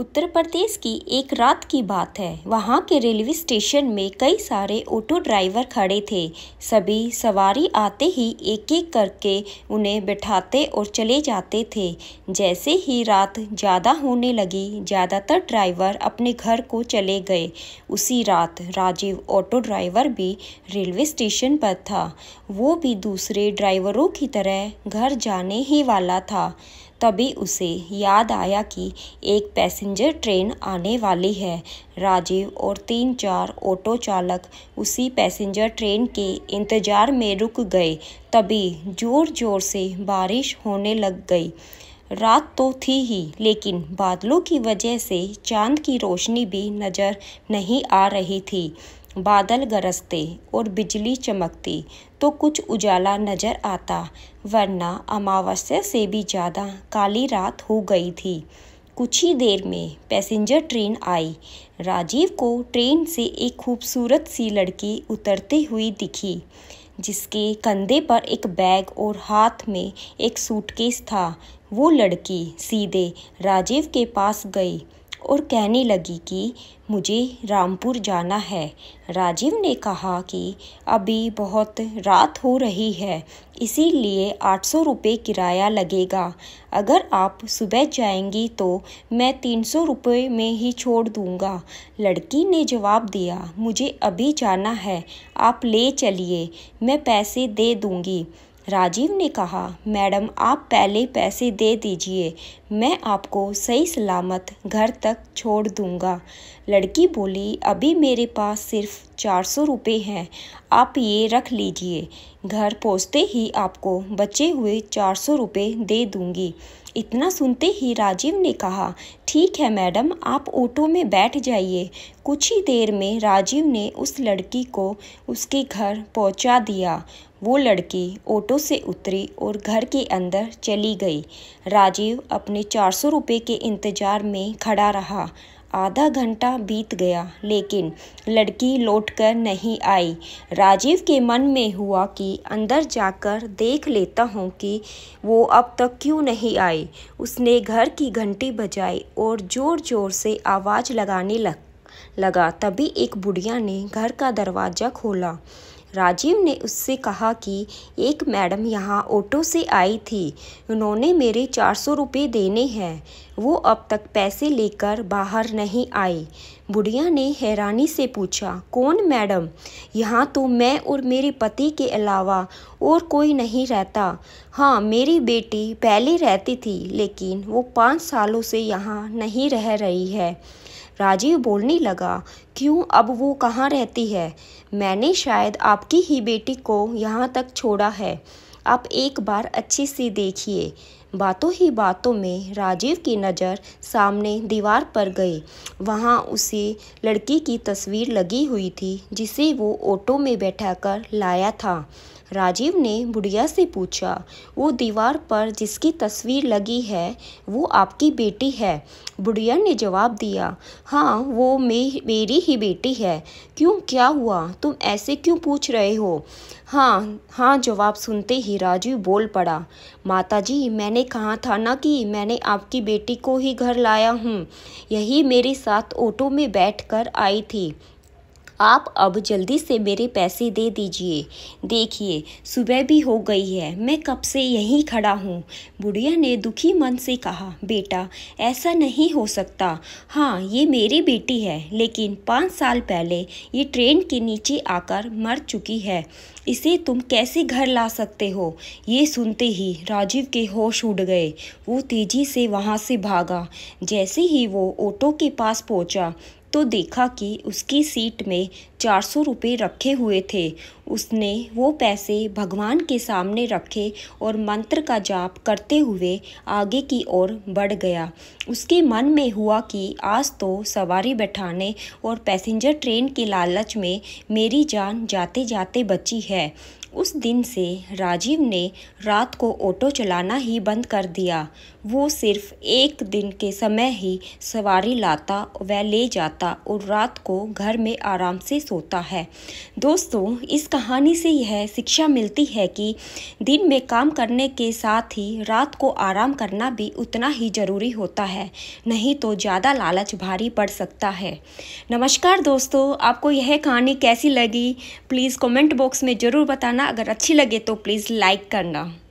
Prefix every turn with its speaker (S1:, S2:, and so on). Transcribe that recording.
S1: उत्तर प्रदेश की एक रात की बात है वहाँ के रेलवे स्टेशन में कई सारे ऑटो ड्राइवर खड़े थे सभी सवारी आते ही एक एक करके उन्हें बैठाते और चले जाते थे जैसे ही रात ज़्यादा होने लगी ज़्यादातर ड्राइवर अपने घर को चले गए उसी रात राजीव ऑटो ड्राइवर भी रेलवे स्टेशन पर था वो भी दूसरे ड्राइवरों की तरह घर जाने ही वाला था तभी उसे याद आया कि एक पैसेंजर ट्रेन आने वाली है राजीव और तीन चार ऑटो चालक उसी पैसेंजर ट्रेन के इंतज़ार में रुक गए तभी ज़ोर ज़ोर से बारिश होने लग गई रात तो थी ही लेकिन बादलों की वजह से चांद की रोशनी भी नज़र नहीं आ रही थी बादल गरजते और बिजली चमकती तो कुछ उजाला नज़र आता वरना अमावस्या से भी ज़्यादा काली रात हो गई थी कुछ ही देर में पैसेंजर ट्रेन आई राजीव को ट्रेन से एक खूबसूरत सी लड़की उतरती हुई दिखी जिसके कंधे पर एक बैग और हाथ में एक सूटकेस था वो लड़की सीधे राजीव के पास गई और कहने लगी कि मुझे रामपुर जाना है राजीव ने कहा कि अभी बहुत रात हो रही है इसीलिए आठ सौ रुपये किराया लगेगा अगर आप सुबह जाएंगी तो मैं तीन सौ रुपये में ही छोड़ दूंगा लड़की ने जवाब दिया मुझे अभी जाना है आप ले चलिए मैं पैसे दे दूंगी राजीव ने कहा मैडम आप पहले पैसे दे दीजिए मैं आपको सही सलामत घर तक छोड़ दूँगा लड़की बोली अभी मेरे पास सिर्फ चार सौ रुपये हैं आप ये रख लीजिए घर पहुँचते ही आपको बचे हुए चार सौ रुपये दे दूँगी इतना सुनते ही राजीव ने कहा ठीक है मैडम आप ऑटो में बैठ जाइए कुछ ही देर में राजीव ने उस लड़की को उसके घर पहुंचा दिया वो लड़की ऑटो से उतरी और घर के अंदर चली गई राजीव अपने चार सौ रुपये के इंतज़ार में खड़ा रहा आधा घंटा बीत गया लेकिन लड़की लौटकर नहीं आई राजीव के मन में हुआ कि अंदर जाकर देख लेता हूँ कि वो अब तक क्यों नहीं आई उसने घर की घंटी बजाई और ज़ोर ज़ोर से आवाज़ लगाने लग लगा तभी एक बुढ़िया ने घर का दरवाज़ा खोला राजीव ने उससे कहा कि एक मैडम यहाँ ऑटो से आई थी उन्होंने मेरे चार सौ रुपये देने हैं वो अब तक पैसे लेकर बाहर नहीं आई बुढ़िया ने हैरानी से पूछा कौन मैडम यहाँ तो मैं और मेरे पति के अलावा और कोई नहीं रहता हाँ मेरी बेटी पहले रहती थी लेकिन वो पाँच सालों से यहाँ नहीं रह रही है राजीव बोलने लगा क्यों अब वो कहाँ रहती है मैंने शायद आपकी ही बेटी को यहाँ तक छोड़ा है आप एक बार अच्छे से देखिए बातों ही बातों में राजीव की नज़र सामने दीवार पर गई वहाँ उसे लड़की की तस्वीर लगी हुई थी जिसे वो ऑटो में बैठाकर लाया था राजीव ने बुढ़िया से पूछा वो दीवार पर जिसकी तस्वीर लगी है वो आपकी बेटी है बुढ़िया ने जवाब दिया हाँ वो मे मेरी ही बेटी है क्यों क्या हुआ तुम ऐसे क्यों पूछ रहे हो हाँ हाँ जवाब सुनते ही राजीव बोल पड़ा माताजी मैंने कहा था ना कि मैंने आपकी बेटी को ही घर लाया हूँ यही मेरे साथ ऑटो में बैठकर आई थी आप अब जल्दी से मेरे पैसे दे दीजिए देखिए सुबह भी हो गई है मैं कब से यहीं खड़ा हूँ बुढ़िया ने दुखी मन से कहा बेटा ऐसा नहीं हो सकता हाँ ये मेरी बेटी है लेकिन पाँच साल पहले ये ट्रेन के नीचे आकर मर चुकी है इसे तुम कैसे घर ला सकते हो ये सुनते ही राजीव के होश उड़ गए वो तेज़ी से वहाँ से भागा जैसे ही वो ऑटो के पास पहुँचा तो देखा कि उसकी सीट में चार सौ रुपये रखे हुए थे उसने वो पैसे भगवान के सामने रखे और मंत्र का जाप करते हुए आगे की ओर बढ़ गया उसके मन में हुआ कि आज तो सवारी बैठाने और पैसेंजर ट्रेन के लालच में मेरी जान जाते जाते बची है उस दिन से राजीव ने रात को ऑटो चलाना ही बंद कर दिया वो सिर्फ एक दिन के समय ही सवारी लाता व ले जाता और रात को घर में आराम से सोता है दोस्तों इस कहानी से यह शिक्षा मिलती है कि दिन में काम करने के साथ ही रात को आराम करना भी उतना ही ज़रूरी होता है नहीं तो ज़्यादा लालच भारी पड़ सकता है नमस्कार दोस्तों आपको यह कहानी कैसी लगी प्लीज़ कमेंट बॉक्स में ज़रूर बताना करना अगर अच्छी लगे तो प्लीज़ लाइक करना